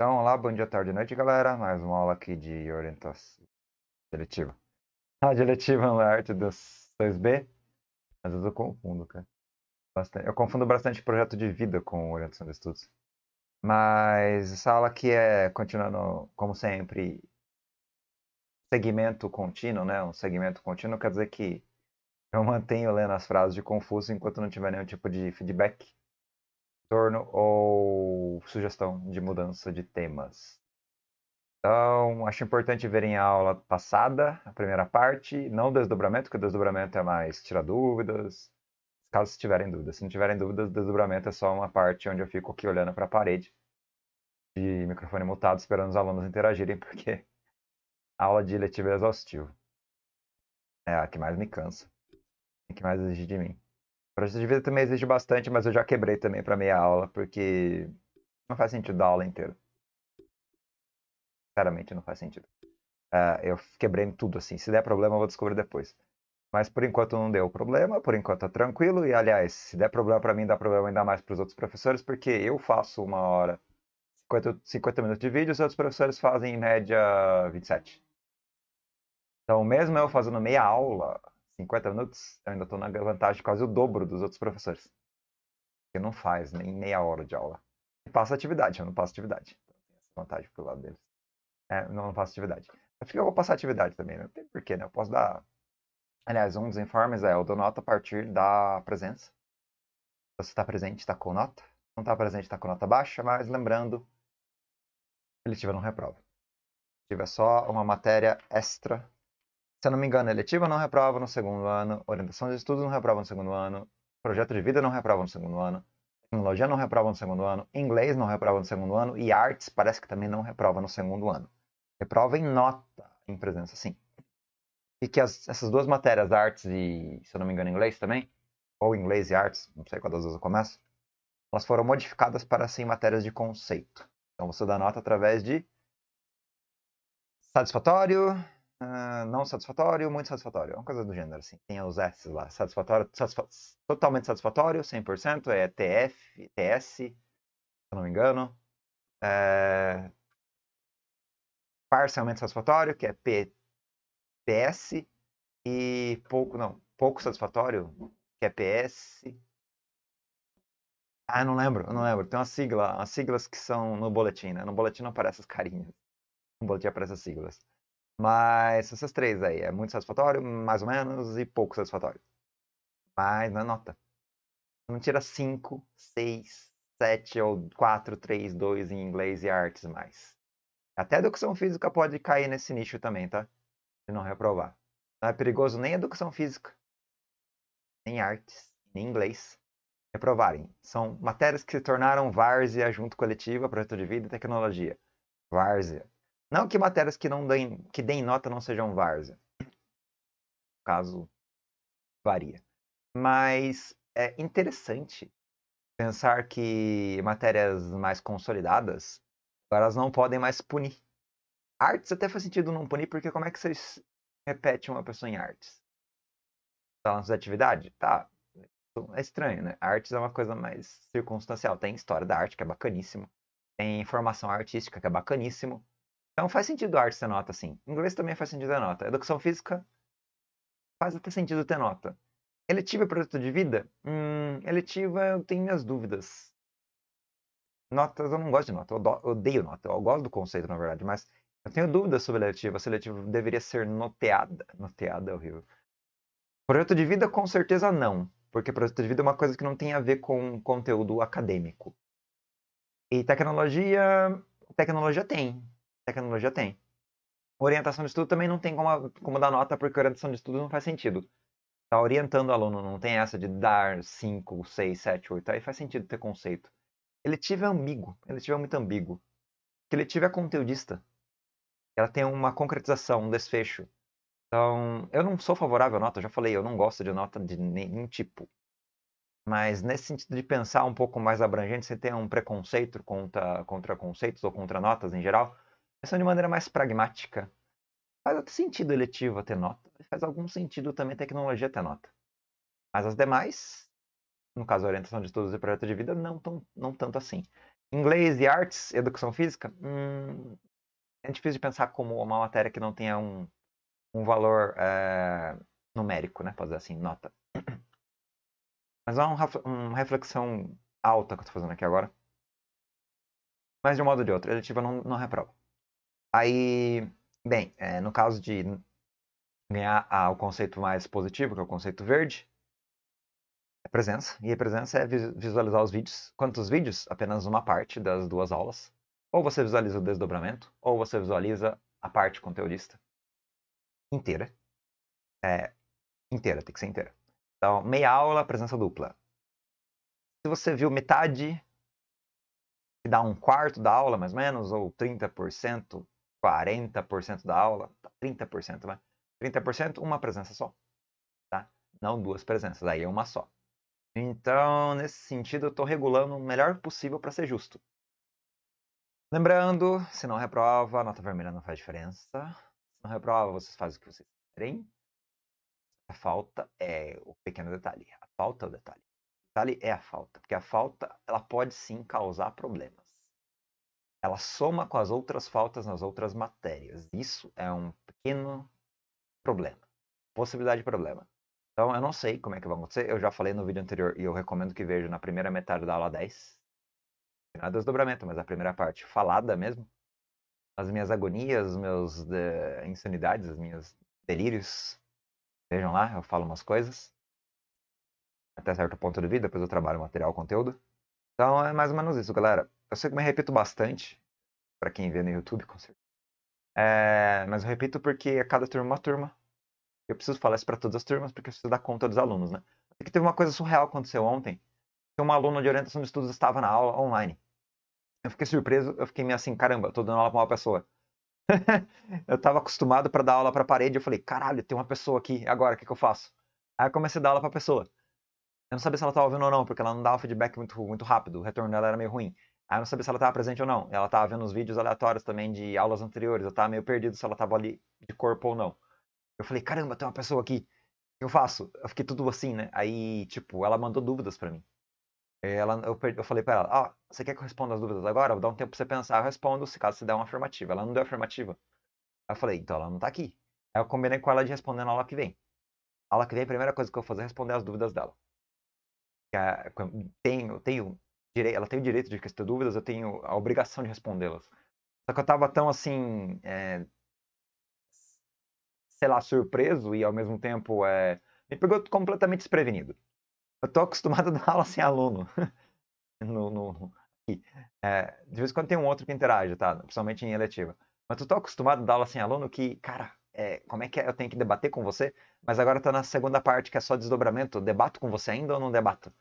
Então, olá, bom dia, tarde e noite, galera. Mais uma aula aqui de orientação Diretiva. A diretiva é arte dos 2B. Às vezes eu confundo, cara. Bastante. Eu confundo bastante projeto de vida com orientação de estudos. Mas essa aula aqui é, continuando, como sempre, segmento contínuo, né? Um segmento contínuo quer dizer que eu mantenho lendo as frases de Confúcio enquanto não tiver nenhum tipo de feedback retorno ou sugestão de mudança de temas. Então, acho importante verem a aula passada, a primeira parte, não o desdobramento, porque o desdobramento é mais tirar dúvidas, caso tiverem dúvidas. Se não tiverem dúvidas, o desdobramento é só uma parte onde eu fico aqui olhando para a parede, de microfone mutado, esperando os alunos interagirem, porque a aula de letiva é exaustiva. É a que mais me cansa, a que mais exige de mim. Projeto de vida também exige bastante, mas eu já quebrei também para meia aula, porque não faz sentido dar aula inteira. Sinceramente, não faz sentido. Uh, eu quebrei tudo, assim. Se der problema, eu vou descobrir depois. Mas por enquanto não deu problema, por enquanto tá tranquilo. E aliás, se der problema para mim, dá problema ainda mais para os outros professores, porque eu faço uma hora, 50, 50 minutos de vídeo, os outros professores fazem em média 27. Então, mesmo eu fazendo meia aula, 50 minutos, eu ainda estou na vantagem quase o dobro dos outros professores. Que não faz nem meia hora de aula. E passa atividade, eu não passo atividade. Então, essa vantagem pro lado deles. É, não, não passo atividade. Acho que eu vou passar atividade também, né? Não tem porquê, né? Eu posso dar. Aliás, um dos informes é: eu dou nota a partir da presença. Então, se você está presente, está com nota. Se não está presente, está com nota baixa, mas lembrando, ele tiver não reprova. Se tiver só uma matéria extra se eu não me engano, eletiva é não reprova no segundo ano, orientação de estudos não reprova no segundo ano, projeto de vida não reprova no segundo ano, tecnologia não reprova no segundo ano, inglês não reprova no segundo ano e artes parece que também não reprova no segundo ano. Reprova em nota, em presença, sim. E que as, essas duas matérias, artes e, se eu não me engano, inglês também, ou inglês e artes, não sei qual das duas eu começo, elas foram modificadas para serem assim, matérias de conceito. Então você dá nota através de satisfatório, Uh, não satisfatório, muito satisfatório. Uma coisa do gênero, assim. Tem os S lá. Satisfatório, satisfa totalmente satisfatório, 100%. É TF, TS, se não me engano. Eh, parcialmente satisfatório, que é P, PS. E pouco, não. Pouco satisfatório, que é PS. Ah, não lembro, não lembro. Tem uma sigla, as siglas que são no boletim, né? No boletim não aparece as carinhas. No boletim aparece as siglas. Mas essas três aí, é muito satisfatório, mais ou menos, e pouco satisfatório. Mas na é nota. Não tira cinco seis sete ou quatro três dois em inglês e artes mais. Até a educação física pode cair nesse nicho também, tá? Se não reprovar. Não é perigoso nem educação física, nem artes, nem inglês reprovarem. São matérias que se tornaram várzea junto coletiva, projeto de vida e tecnologia. Várzea. Não que matérias que não deem, que deem nota não sejam várzea. caso varia. Mas é interessante pensar que matérias mais consolidadas, elas não podem mais punir. Artes até faz sentido não punir, porque como é que vocês repetem uma pessoa em artes? Tá na sua atividade? Tá. É estranho, né? Artes é uma coisa mais circunstancial. Tem história da arte, que é bacaníssimo. Tem formação artística, que é bacaníssimo. Então faz sentido arte ser nota, sim. Inglês também faz sentido ter nota. Educação física faz até sentido ter nota. Eletiva é projeto de vida? Hum, eletiva eu tenho minhas dúvidas. Notas, eu não gosto de nota, eu odeio nota, eu gosto do conceito, na verdade, mas eu tenho dúvidas sobre eletiva, se eletiva deveria ser noteada. Noteada é horrível. Projeto de vida, com certeza não, porque projeto de vida é uma coisa que não tem a ver com conteúdo acadêmico. E tecnologia, tecnologia tem, tecnologia tem. Orientação de estudo também não tem como, como dar nota, porque orientação de estudo não faz sentido. Tá orientando o aluno, não tem essa de dar 5, 6, 7, 8. Aí faz sentido ter conceito. Ele tiver ambíguo, ele tiver muito ambíguo. Que ele tiver conteudista. Ela tem uma concretização, um desfecho. Então, eu não sou favorável à nota, já falei, eu não gosto de nota de nenhum tipo. Mas nesse sentido de pensar um pouco mais abrangente, você tem um preconceito contra, contra conceitos ou contra notas em geral, pensando de maneira mais pragmática, faz até sentido eletivo ter nota, faz algum sentido também tecnologia ter nota. Mas as demais, no caso orientação de estudos e projeto de vida, não, tão, não tanto assim. Inglês e artes, educação física, hum, é difícil de pensar como uma matéria que não tenha um, um valor é, numérico, né? Pode dizer assim, nota. Mas é uma reflexão alta que eu estou fazendo aqui agora. Mas de um modo ou de outro, eletiva não, não reprova. Aí, bem, é, no caso de ganhar ah, o conceito mais positivo, que é o conceito verde, é presença. E a presença é visualizar os vídeos. Quantos vídeos? Apenas uma parte das duas aulas. Ou você visualiza o desdobramento, ou você visualiza a parte conteudista inteira. É, inteira, tem que ser inteira. Então, meia aula, presença dupla. Se você viu metade, que dá um quarto da aula, mais ou menos, ou 30%, 40% da aula, 30%, né? 30%, uma presença só, tá? Não duas presenças, daí é uma só. Então, nesse sentido, eu estou regulando o melhor possível para ser justo. Lembrando, se não reprova, nota vermelha não faz diferença. Se não reprova, vocês fazem o que vocês querem. A falta é o pequeno detalhe. A falta é o detalhe. O detalhe é a falta, porque a falta ela pode sim causar problemas ela soma com as outras faltas nas outras matérias. Isso é um pequeno problema. Possibilidade de problema. Então, eu não sei como é que vai acontecer. Eu já falei no vídeo anterior e eu recomendo que veja na primeira metade da aula 10. Não é desdobramento, mas a primeira parte falada mesmo. As minhas agonias, os meus de... Eh, insanidades, os meus delírios. Vejam lá, eu falo umas coisas. Até certo ponto do vídeo, depois eu trabalho material, conteúdo. Então, é mais ou menos isso, galera. Eu sei que me repito bastante, para quem vê no YouTube, com certeza. Eh, é, mas eu repito porque a é cada turma é uma turma. Eu preciso falar isso para todas as turmas, porque eu preciso dar conta dos alunos, né? Sei é que teve uma coisa surreal que aconteceu ontem. Que uma aluna de orientação de estudos estava na aula online. Eu fiquei surpreso, eu fiquei meio assim, caramba, eu tô dando aula pra uma pessoa. eu tava acostumado para dar aula pra parede, eu falei, caralho, tem uma pessoa aqui, agora, o que, que eu faço? Aí eu comecei a dar aula pra pessoa. Eu não sabia se ela estava ouvindo ou não, porque ela não dava feedback muito, muito rápido, o retorno dela era meio ruim. Aí ah, eu não sabia se ela estava presente ou não. Ela estava vendo uns vídeos aleatórios também de aulas anteriores. Eu estava meio perdido se ela estava ali de corpo ou não. Eu falei, caramba, tem uma pessoa aqui. O que eu faço? Eu fiquei tudo assim, né? Aí, tipo, ela mandou dúvidas para mim. Ela, eu, eu falei para ela, ó você quer que eu responda as dúvidas agora? Vou dar um tempo pra você pensar, eu respondo se caso você der uma afirmativa. Ela não deu afirmativa. Aí eu falei, então ela não tá aqui. Aí eu combinei com ela de responder na aula que vem. A aula que vem, a primeira coisa que eu vou fazer é responder as dúvidas dela. Tem, é, tenho ela tem o direito de ter dúvidas, eu tenho a obrigação de respondê-las. Só que eu tava tão assim, é, sei lá, surpreso e ao mesmo tempo é, me pegou completamente desprevenido. Eu tô acostumado a dar aula sem aluno. no, no é, de vez em quando tem um outro que interage, tá? Principalmente em eletiva. Mas eu tô acostumado a dar aula sem aluno que, cara, é, como é que é? eu tenho que debater com você? Mas agora tá na segunda parte que é só desdobramento. Debato com você ainda ou não debato?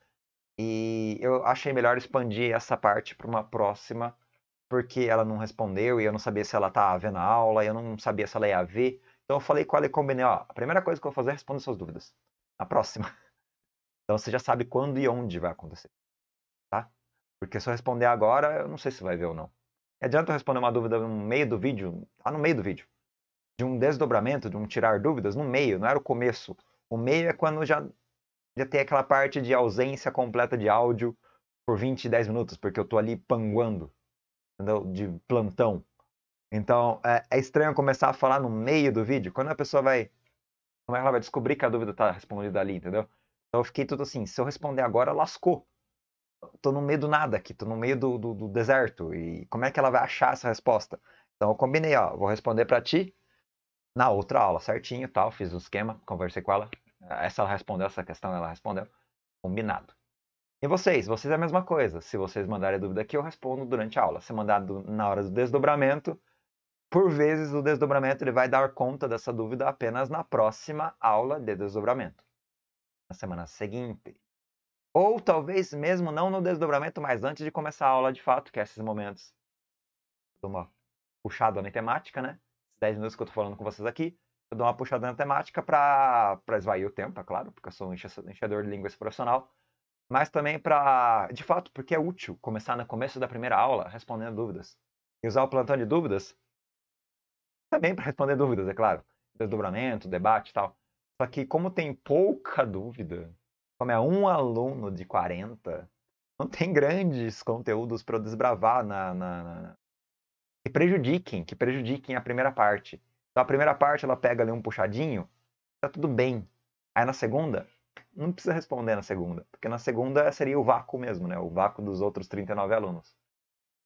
E eu achei melhor expandir essa parte para uma próxima, porque ela não respondeu e eu não sabia se ela estava tá vendo a aula, eu não sabia se ela ia ver. Então eu falei com ela e combinei, ó, a primeira coisa que eu vou fazer é responder suas dúvidas. Na próxima. Então você já sabe quando e onde vai acontecer. Tá? Porque se eu responder agora, eu não sei se vai ver ou não. E adianta eu responder uma dúvida no meio do vídeo, tá no meio do vídeo. De um desdobramento, de um tirar dúvidas, no meio, não era o começo. O meio é quando já já tem aquela parte de ausência completa de áudio por 20, 10 minutos, porque eu tô ali panguando, entendeu? De plantão. Então, é, é, estranho começar a falar no meio do vídeo. Quando a pessoa vai. Como é que ela vai descobrir que a dúvida tá respondida ali, entendeu? Então eu fiquei tudo assim, se eu responder agora, lascou. Tô no meio do nada aqui, tô no meio do, do, do deserto. E como é que ela vai achar essa resposta? Então eu combinei, ó, vou responder para ti na outra aula certinho, tal, fiz um esquema, conversei com ela, essa ela respondeu, essa questão ela respondeu. Combinado. E vocês? Vocês é a mesma coisa. Se vocês mandarem dúvida aqui, eu respondo durante a aula. Se mandar na hora do desdobramento, por vezes o desdobramento ele vai dar conta dessa dúvida apenas na próxima aula de desdobramento, na semana seguinte. Ou talvez mesmo não no desdobramento, mas antes de começar a aula de fato, que é esses momentos. Uma puxada na temática, né? 10 minutos que eu tô falando com vocês aqui eu dou uma puxada na temática para esvair o tempo, é claro, porque eu sou um enchedor de línguas profissional, mas também para, de fato, porque é útil começar no começo da primeira aula respondendo dúvidas. E usar o plantão de dúvidas também para responder dúvidas, é claro. Desdobramento, debate e tal. Só que como tem pouca dúvida, como é um aluno de 40, não tem grandes conteúdos para eu desbravar na, na, na, que prejudiquem, que prejudiquem a primeira parte. Então a primeira parte ela pega ali um puxadinho, tá tudo bem. Aí na segunda, não precisa responder na segunda, porque na segunda seria o vácuo mesmo, né? O vácuo dos outros 39 alunos.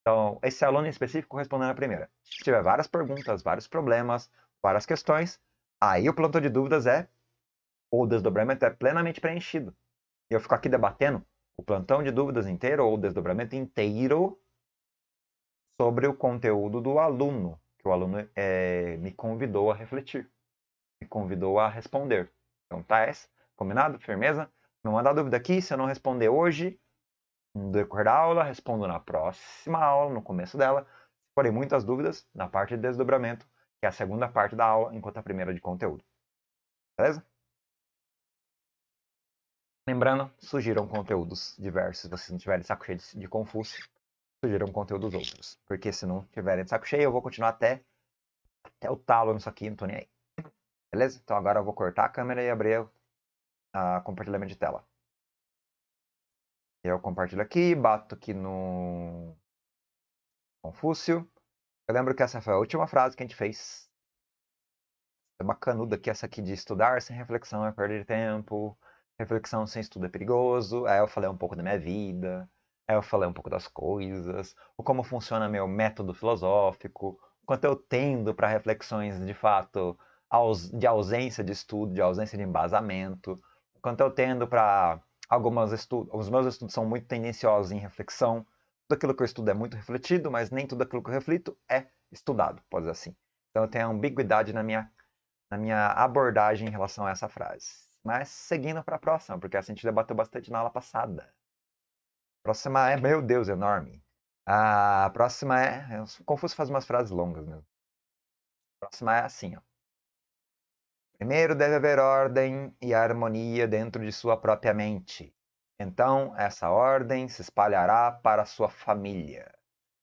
Então, esse aluno em específico respondendo na primeira. Se tiver várias perguntas, vários problemas, várias questões, aí o plantão de dúvidas é, ou o desdobramento é plenamente preenchido. E eu fico aqui debatendo o plantão de dúvidas inteiro ou o desdobramento inteiro sobre o conteúdo do aluno que o aluno é, me convidou a refletir, me convidou a responder. Então, tá essa? Combinado? Firmeza? Não mandar dúvida aqui, se eu não responder hoje, no decorrer da aula, respondo na próxima aula, no começo dela. Porém, muitas dúvidas na parte de desdobramento, que é a segunda parte da aula, enquanto a primeira de conteúdo. Beleza? Lembrando, surgiram conteúdos diversos, se você não de saco cheio de, Confúcio sugiram conteúdo dos outros. Porque se não tiverem de saco cheio, eu vou continuar até, até o talo nisso aqui, não tô nem aí. Beleza? Então agora eu vou cortar a câmera e abrir a compartilhamento de tela. Eu compartilho aqui, bato aqui no Confúcio. Eu lembro que essa foi a última frase que a gente fez. É bacanuda aqui essa aqui de estudar sem reflexão é perder tempo, reflexão sem estudo é perigoso. Aí eu falei um pouco da minha vida, Aí eu falei um pouco das coisas, o como funciona meu método filosófico, quanto eu tendo para reflexões de fato de ausência de estudo, de ausência de embasamento, quanto eu tendo para algumas estudos, os meus estudos são muito tendenciosos em reflexão, tudo aquilo que eu estudo é muito refletido, mas nem tudo aquilo que eu reflito é estudado, pode dizer assim. Então eu tenho ambiguidade na minha, na minha abordagem em relação a essa frase. Mas seguindo para a próxima, porque assim a gente debateu bastante na aula passada. Próxima é, meu Deus, enorme. A próxima é. é confuso faz umas frases longas mesmo. A próxima é assim, ó. Primeiro deve haver ordem e harmonia dentro de sua própria mente. Então, essa ordem se espalhará para sua família,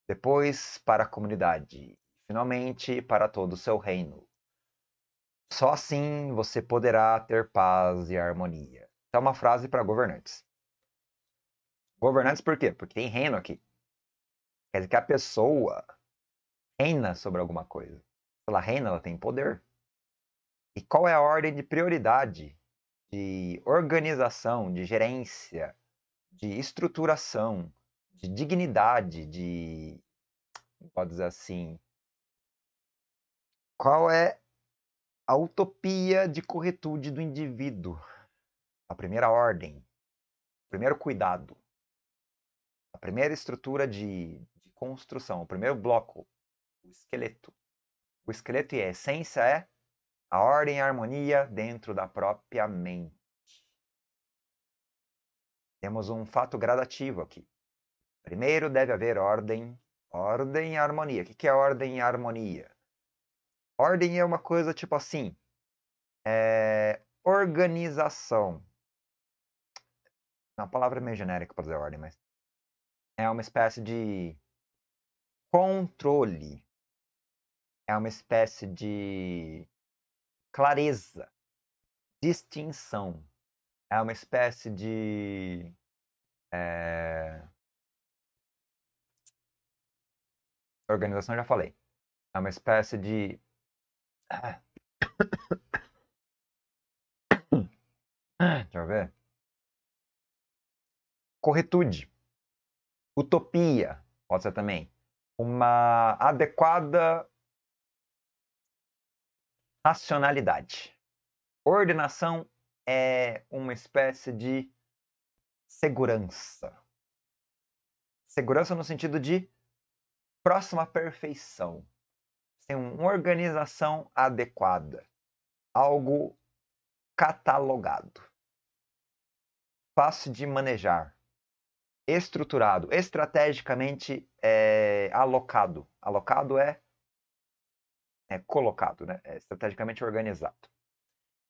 depois para a comunidade, finalmente para todo o seu reino. Só assim você poderá ter paz e harmonia. é uma frase para governantes. Governantes por quê? Porque tem reino aqui. Quer dizer que a pessoa reina sobre alguma coisa. Se ela reina, ela tem poder. E qual é a ordem de prioridade, de organização, de gerência, de estruturação, de dignidade, de. Pode dizer assim. Qual é a utopia de corretude do indivíduo? A primeira ordem, o primeiro cuidado a primeira estrutura de, de construção, o primeiro bloco, o esqueleto. O esqueleto e é a essência é a ordem e a harmonia dentro da própria mente. Temos um fato gradativo aqui. Primeiro deve haver ordem, ordem e harmonia. O que é ordem e harmonia? Ordem é uma coisa tipo assim, é organização. Uma palavra é meio genérica para dizer ordem, mas é uma espécie de controle, é uma espécie de clareza, distinção, é uma espécie de. É... Organização, já falei. É uma espécie de. Deixa eu ver. Corretude utopia, pode ser também, uma adequada racionalidade. Ordenação é uma espécie de segurança. Segurança no sentido de próxima perfeição. Tem uma organização adequada, algo catalogado, fácil de manejar, estruturado, estrategicamente é, alocado. Alocado é, é colocado, né? É estrategicamente organizado.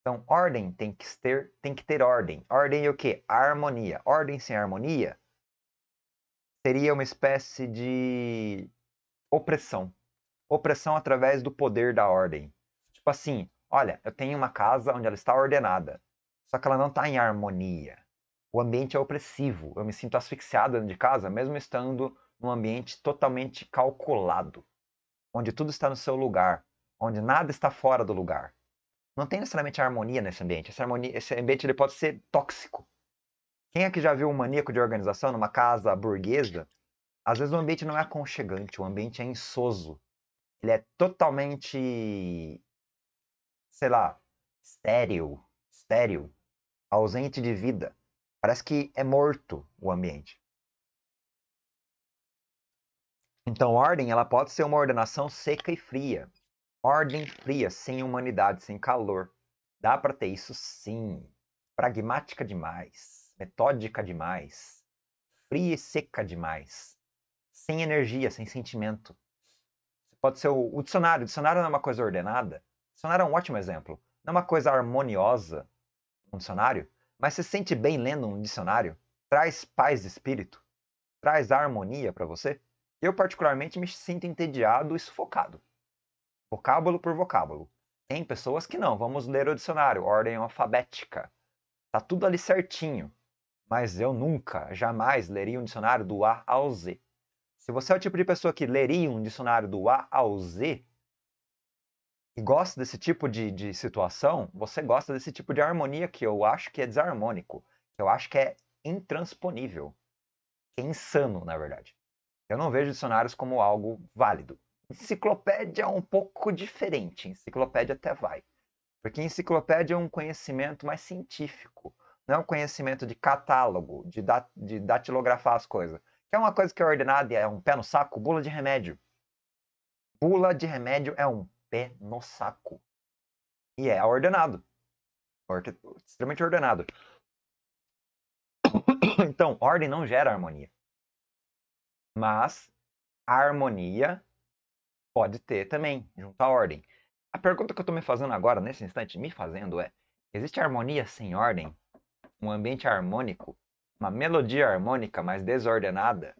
Então, ordem tem que ter, tem que ter ordem. Ordem é o quê? Harmonia. Ordem sem harmonia seria uma espécie de opressão. Opressão através do poder da ordem. Tipo assim, olha, eu tenho uma casa onde ela está ordenada, só que ela não está em harmonia o ambiente é opressivo. Eu me sinto asfixiado dentro de casa, mesmo estando num ambiente totalmente calculado, onde tudo está no seu lugar, onde nada está fora do lugar. Não tem necessariamente harmonia nesse ambiente. Esse, harmonia, esse ambiente ele pode ser tóxico. Quem é que já viu um maníaco de organização numa casa burguesa? Às vezes o ambiente não é aconchegante, o ambiente é insoso. Ele é totalmente, sei lá, estéril, estéril, ausente de vida. Parece que é morto o ambiente. Então, ordem, ela pode ser uma ordenação seca e fria. Ordem fria, sem humanidade, sem calor. Dá para ter isso sim. Pragmática demais, metódica demais, fria e seca demais, sem energia, sem sentimento. Pode ser o, o dicionário. O dicionário não é uma coisa ordenada. O dicionário é um ótimo exemplo. Não é uma coisa harmoniosa. Um dicionário mas se sente bem lendo um dicionário? Traz paz de espírito? Traz harmonia para você? Eu, particularmente, me sinto entediado e sufocado. Vocábulo por vocábulo. Tem pessoas que não, vamos ler o dicionário, ordem alfabética. Tá tudo ali certinho. Mas eu nunca, jamais leria um dicionário do A ao Z. Se você é o tipo de pessoa que leria um dicionário do A ao Z, gosta desse tipo de, de situação, você gosta desse tipo de harmonia que eu acho que é desarmônico. Eu acho que é intransponível. É insano, na verdade. Eu não vejo dicionários como algo válido. Enciclopédia é um pouco diferente. Enciclopédia até vai. Porque enciclopédia é um conhecimento mais científico. Não é um conhecimento de catálogo, de, dat de datilografar as coisas. Que é uma coisa que é ordenada e é um pé no saco, bula de remédio. Bula de remédio é um pé no saco. E é ordenado. Extremamente ordenado. Então, ordem não gera harmonia. Mas a harmonia pode ter também, junto à ordem. A pergunta que eu estou me fazendo agora, nesse instante, me fazendo é: existe harmonia sem ordem? Um ambiente harmônico? Uma melodia harmônica, mas desordenada?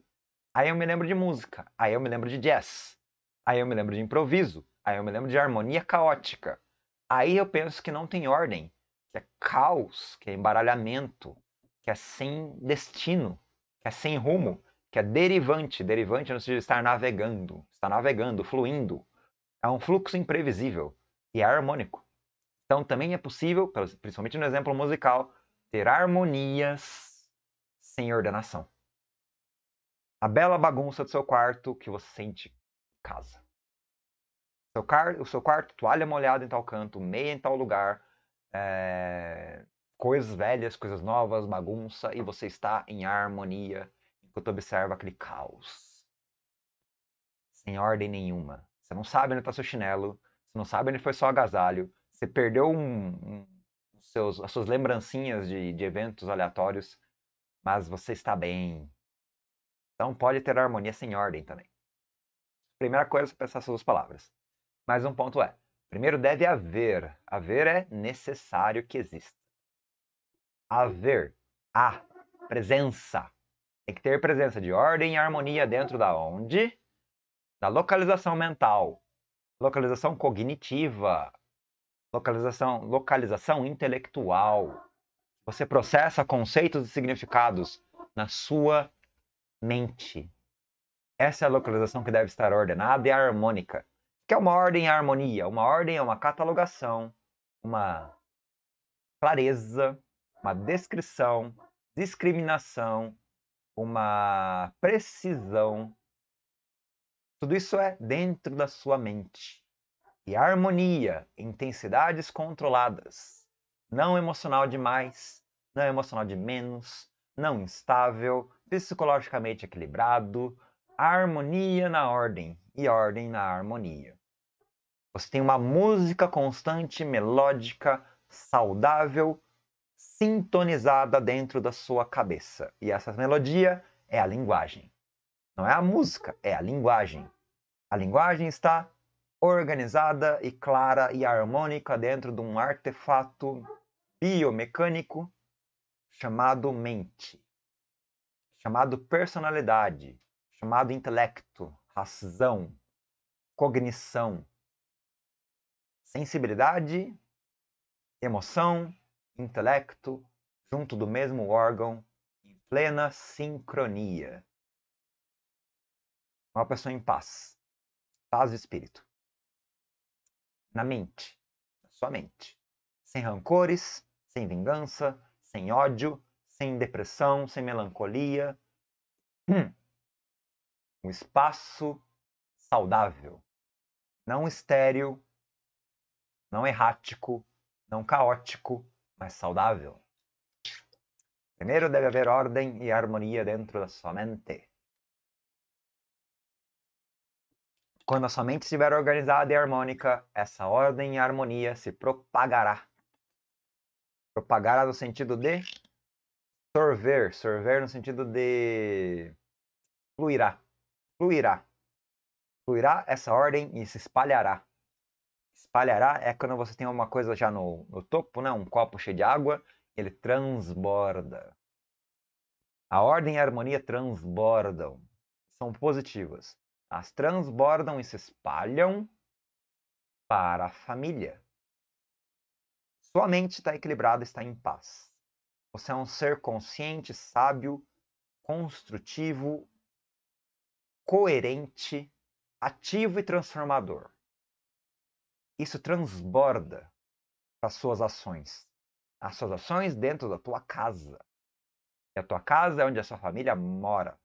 Aí eu me lembro de música, aí eu me lembro de jazz, aí eu me lembro de improviso, Aí eu me lembro de harmonia caótica. Aí eu penso que não tem ordem, que é caos, que é embaralhamento, que é sem destino, que é sem rumo, que é derivante. Derivante não significa estar navegando, está navegando, fluindo. É um fluxo imprevisível e é harmônico. Então também é possível, principalmente no exemplo musical, ter harmonias sem ordenação. A bela bagunça do seu quarto que você sente em casa seu car o seu quarto, toalha molhada em tal canto, meia em tal lugar, é... coisas velhas, coisas novas, bagunça, e você está em harmonia enquanto observa aquele caos. Sem ordem nenhuma. Você não sabe onde está seu chinelo, você não sabe onde foi seu agasalho, você perdeu um, um, seus, as suas lembrancinhas de, de eventos aleatórios, mas você está bem. Então pode ter harmonia sem ordem também. Primeira coisa, é pensar essas duas palavras. Mas um ponto é: primeiro deve haver. Haver é necessário que exista. Haver. A. Presença. Tem que ter presença de ordem e harmonia dentro da onde? Da localização mental, localização cognitiva, localização, localização intelectual. Você processa conceitos e significados na sua mente. Essa é a localização que deve estar ordenada e harmônica que é uma ordem e harmonia, uma ordem é uma catalogação, uma clareza, uma descrição, discriminação, uma precisão. Tudo isso é dentro da sua mente. E harmonia, intensidades controladas, não emocional demais, não emocional de menos, não instável, psicologicamente equilibrado, harmonia na ordem e ordem na harmonia. Você tem uma música constante, melódica, saudável, sintonizada dentro da sua cabeça. E essa melodia é a linguagem. Não é a música, é a linguagem. A linguagem está organizada e clara e harmônica dentro de um artefato biomecânico chamado mente, chamado personalidade, chamado intelecto, razão, cognição, sensibilidade, emoção, intelecto, junto do mesmo órgão, em plena sincronia. Uma pessoa em paz, paz do espírito. Na mente, na sua mente. Sem rancores, sem vingança, sem ódio, sem depressão, sem melancolia. Hum. Um espaço saudável, não estéril, não errático, não caótico, mas saudável. Primeiro deve haver ordem e harmonia dentro da sua mente. Quando a sua mente estiver organizada e harmônica, essa ordem e harmonia se propagará. Propagará no sentido de sorver, sorver no sentido de fluirá, fluirá. Fluirá essa ordem e se espalhará. Espalhará é quando você tem uma coisa já no, no topo, né? um copo cheio de água, ele transborda. A ordem e a harmonia transbordam. São positivas. As transbordam e se espalham para a família. Sua mente está equilibrada, está em paz. Você é um ser consciente, sábio, construtivo, coerente, ativo e transformador isso transborda para suas ações. As suas ações dentro da tua casa. E a tua casa é onde a sua família mora.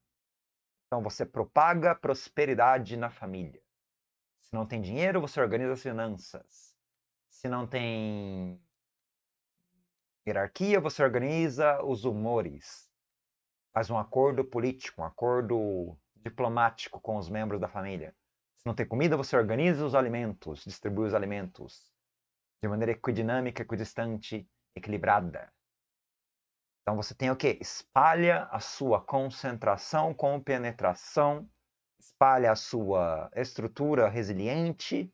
Então você propaga prosperidade na família. Se não tem dinheiro, você organiza as finanças. Se não tem hierarquia, você organiza os humores. Faz um acordo político, um acordo diplomático com os membros da família. Se não tem comida, você organiza os alimentos, distribui os alimentos de maneira equidinâmica, equidistante, equilibrada. Então você tem o que? Espalha a sua concentração, compenetração, espalha a sua estrutura resiliente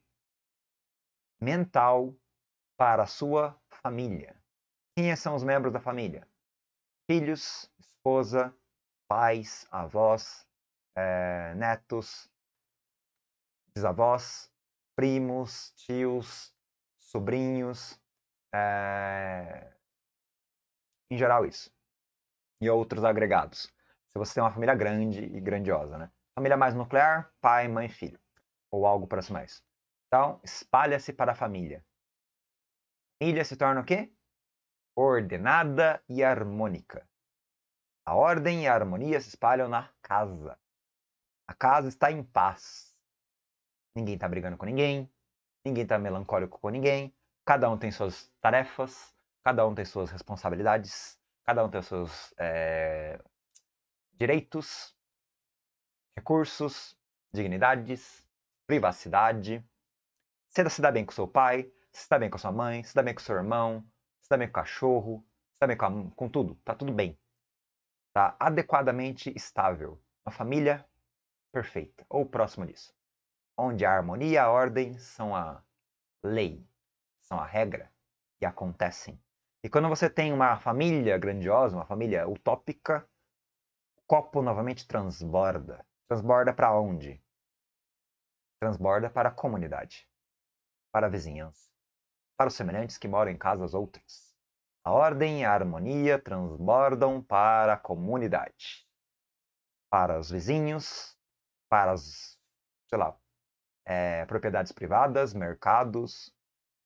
mental para a sua família. Quem é são os membros da família? Filhos, esposa, pais, avós, é, netos, bisavós, primos, tios, sobrinhos, é... em geral isso. E outros agregados. Se você tem uma família grande e grandiosa, né? Família mais nuclear, pai, mãe, filho. Ou algo próximo a isso. Então, espalha-se para a família. Ilha se torna o quê? Ordenada e harmônica. A ordem e a harmonia se espalham na casa. A casa está em paz Ninguém tá brigando com ninguém, ninguém tá melancólico com ninguém, cada um tem suas tarefas, cada um tem suas responsabilidades, cada um tem seus é, direitos, recursos, dignidades, privacidade. Você tá se dá bem com seu pai, se dá tá bem com sua mãe, se dá tá bem com seu irmão, se dá bem com o cachorro, se dá bem com, a, com tudo, tá tudo bem. Tá adequadamente estável. Uma família perfeita, ou próximo disso onde a harmonia e a ordem são a lei, são a regra e acontecem. E quando você tem uma família grandiosa, uma família utópica, o copo novamente transborda. Transborda para onde? Transborda para a comunidade, para a vizinhança, para os semelhantes que moram em casas outras. A ordem e a harmonia transbordam para a comunidade, para os vizinhos, para os, sei lá, é, propriedades privadas, mercados,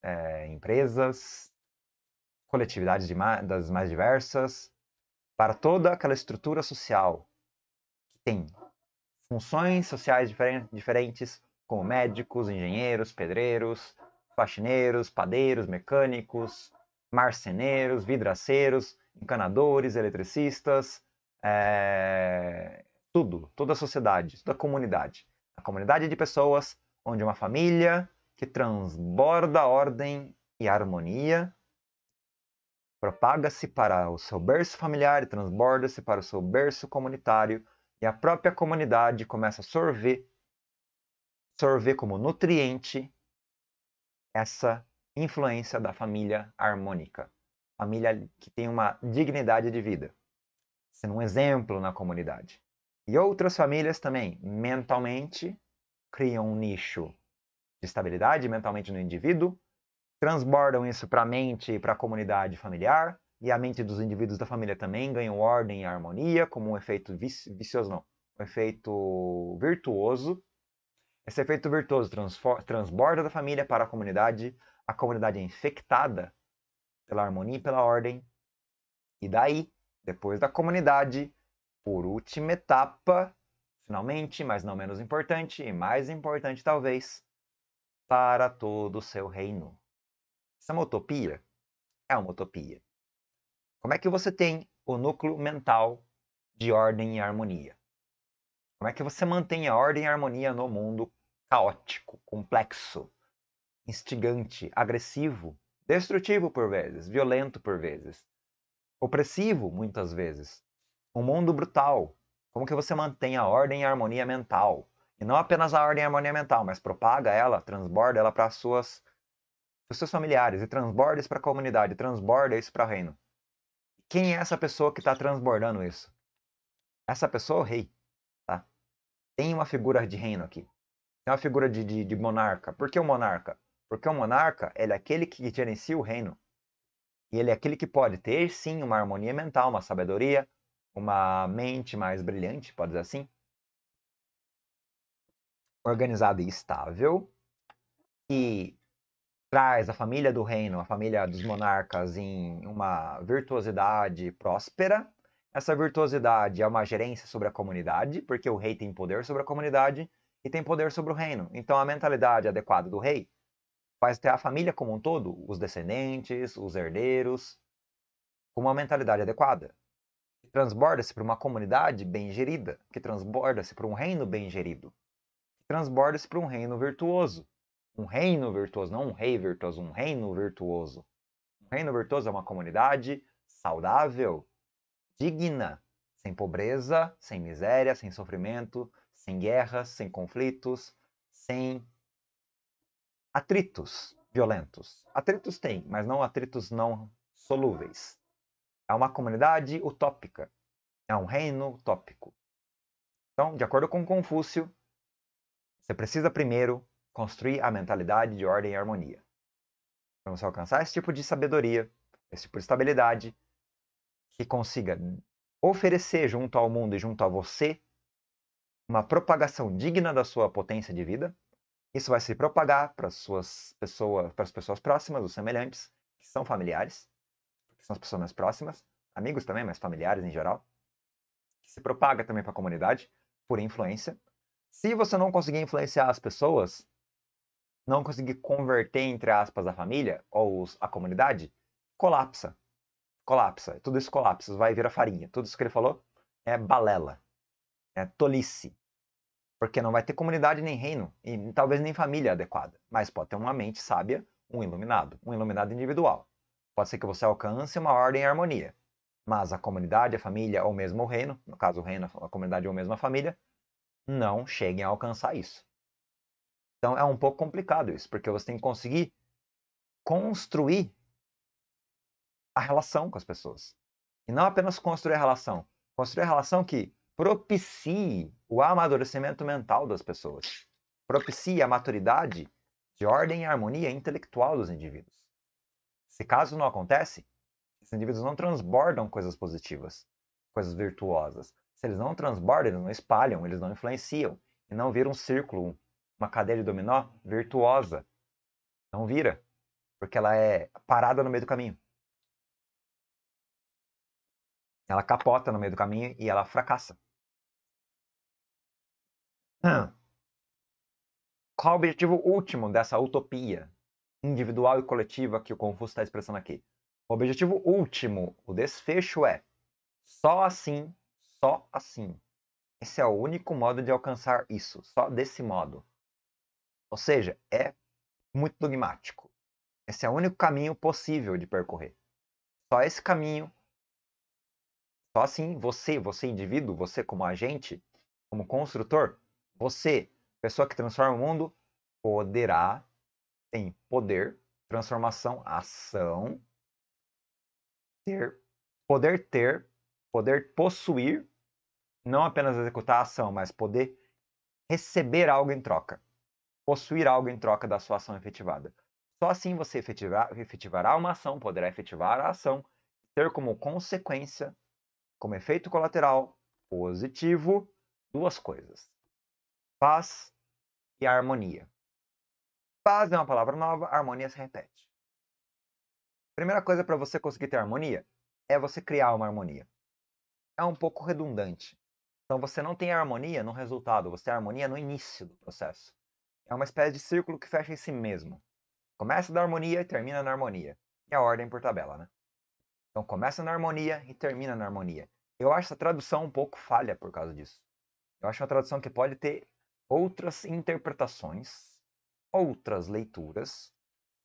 é, empresas, coletividades das mais diversas, para toda aquela estrutura social que tem funções sociais diferentes, como médicos, engenheiros, pedreiros, faxineiros, padeiros, mecânicos, marceneiros, vidraceiros, encanadores, eletricistas, é... tudo, toda a sociedade, toda a comunidade. A comunidade de pessoas onde uma família que transborda ordem e harmonia propaga-se para o seu berço familiar e transborda-se para o seu berço comunitário, e a própria comunidade começa a sorver, sorver como nutriente essa influência da família harmônica, família que tem uma dignidade de vida, sendo um exemplo na comunidade. E outras famílias também, mentalmente, criam um nicho de estabilidade mentalmente no indivíduo, transbordam isso para a mente e para a comunidade familiar, e a mente dos indivíduos da família também ganham ordem e harmonia como um efeito vicioso, não, um efeito virtuoso. Esse efeito virtuoso transborda da família para a comunidade, a comunidade é infectada pela harmonia e pela ordem, e daí, depois da comunidade, por última etapa, Finalmente, mas não menos importante, e mais importante talvez, para todo o seu reino. Isso é uma utopia? É uma utopia. Como é que você tem o núcleo mental de ordem e harmonia? Como é que você mantém a ordem e a harmonia no mundo caótico, complexo, instigante, agressivo, destrutivo por vezes, violento por vezes, opressivo muitas vezes, um mundo brutal, como que você mantém a ordem e a harmonia mental? E não apenas a ordem e a harmonia mental, mas propaga ela, transborda ela para suas os seus familiares e transborda isso para a comunidade, transborda isso para o reino. Quem é essa pessoa que está transbordando isso? Essa pessoa é o rei, tá? Tem uma figura de reino aqui. Tem uma figura de, de, de monarca. Por que o monarca? Porque o monarca, ele é aquele que gerencia o reino. E ele é aquele que pode ter, sim, uma harmonia mental, uma sabedoria, uma mente mais brilhante, pode dizer assim, organizada e estável, que traz a família do reino, a família dos monarcas, em uma virtuosidade próspera. Essa virtuosidade é uma gerência sobre a comunidade, porque o rei tem poder sobre a comunidade e tem poder sobre o reino. Então, a mentalidade adequada do rei faz ter a família como um todo, os descendentes, os herdeiros, com uma mentalidade adequada transborda-se para uma comunidade bem gerida, que transborda-se para um reino bem gerido, que transborda-se para um reino virtuoso. Um reino virtuoso, não um rei virtuoso, um reino virtuoso. Um reino virtuoso é uma comunidade saudável, digna, sem pobreza, sem miséria, sem sofrimento, sem guerras, sem conflitos, sem atritos violentos. Atritos tem, mas não atritos não solúveis. É uma comunidade utópica. É um reino utópico. Então, de acordo com Confúcio, você precisa primeiro construir a mentalidade de ordem e harmonia. Para você alcançar esse tipo de sabedoria, esse tipo de estabilidade, que consiga oferecer junto ao mundo e junto a você uma propagação digna da sua potência de vida. Isso vai se propagar para as pessoas, pessoas próximas, os semelhantes, que são familiares que são as pessoas mais próximas, amigos também, mas familiares em geral, que se propaga também para a comunidade por influência. Se você não conseguir influenciar as pessoas, não conseguir converter, entre aspas, a família ou os, a comunidade, colapsa. Colapsa. Tudo isso colapsa, vai virar farinha. Tudo isso que ele falou é balela. É tolice. Porque não vai ter comunidade nem reino, e talvez nem família adequada. Mas pode ter uma mente sábia, um iluminado, um iluminado individual. Pode ser que você alcance uma ordem e harmonia, mas a comunidade, a família ou mesmo o reino, no caso o reino, a comunidade ou mesmo a família, não cheguem a alcançar isso. Então é um pouco complicado isso, porque você tem que conseguir construir a relação com as pessoas. E não apenas construir a relação, construir a relação que propicie o amadurecimento mental das pessoas, propicie a maturidade de ordem e harmonia intelectual dos indivíduos. Se caso não acontece, esses indivíduos não transbordam coisas positivas, coisas virtuosas. Se eles não transbordam, eles não espalham, eles não influenciam. E não vira um círculo, uma cadeia de dominó virtuosa. Não vira. Porque ela é parada no meio do caminho. Ela capota no meio do caminho e ela fracassa. Hum. Qual o objetivo último dessa utopia, individual e coletiva que o Confúcio está expressando aqui. O objetivo último, o desfecho é só assim, só assim. Esse é o único modo de alcançar isso, só desse modo. Ou seja, é muito dogmático. Esse é o único caminho possível de percorrer. Só esse caminho. Só assim você, você indivíduo, você como agente, como construtor, você, pessoa que transforma o mundo, poderá tem poder, transformação, ação, ter, poder ter, poder possuir, não apenas executar a ação, mas poder receber algo em troca, possuir algo em troca da sua ação efetivada. Só assim você efetivar, efetivará uma ação, poderá efetivar a ação, ter como consequência, como efeito colateral positivo, duas coisas: paz e harmonia. Paz é uma palavra nova, harmonia se repete. Primeira coisa para você conseguir ter harmonia é você criar uma harmonia. É um pouco redundante. Então você não tem harmonia no resultado, você tem harmonia no início do processo. É uma espécie de círculo que fecha em si mesmo. Começa da harmonia e termina na harmonia. É a ordem por tabela, né? Então começa na harmonia e termina na harmonia. Eu acho essa tradução um pouco falha por causa disso. Eu acho uma tradução que pode ter outras interpretações outras leituras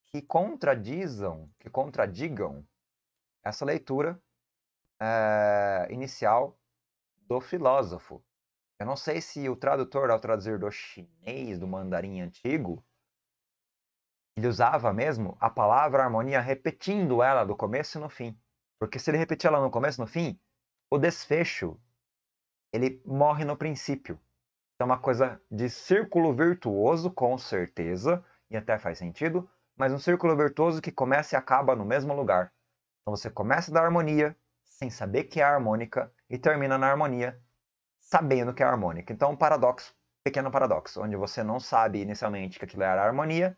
que contradizam, que contradigam essa leitura é, inicial do filósofo. Eu não sei se o tradutor, ao traduzir do chinês, do mandarim antigo, ele usava mesmo a palavra harmonia repetindo ela do começo e no fim. Porque se ele repetir ela no começo e no fim, o desfecho ele morre no princípio. É uma coisa de círculo virtuoso, com certeza, e até faz sentido, mas um círculo virtuoso que começa e acaba no mesmo lugar. Então, você começa da harmonia, sem saber que é harmônica, e termina na harmonia, sabendo que é harmônica. Então, um paradoxo, pequeno paradoxo, onde você não sabe inicialmente que aquilo era harmonia,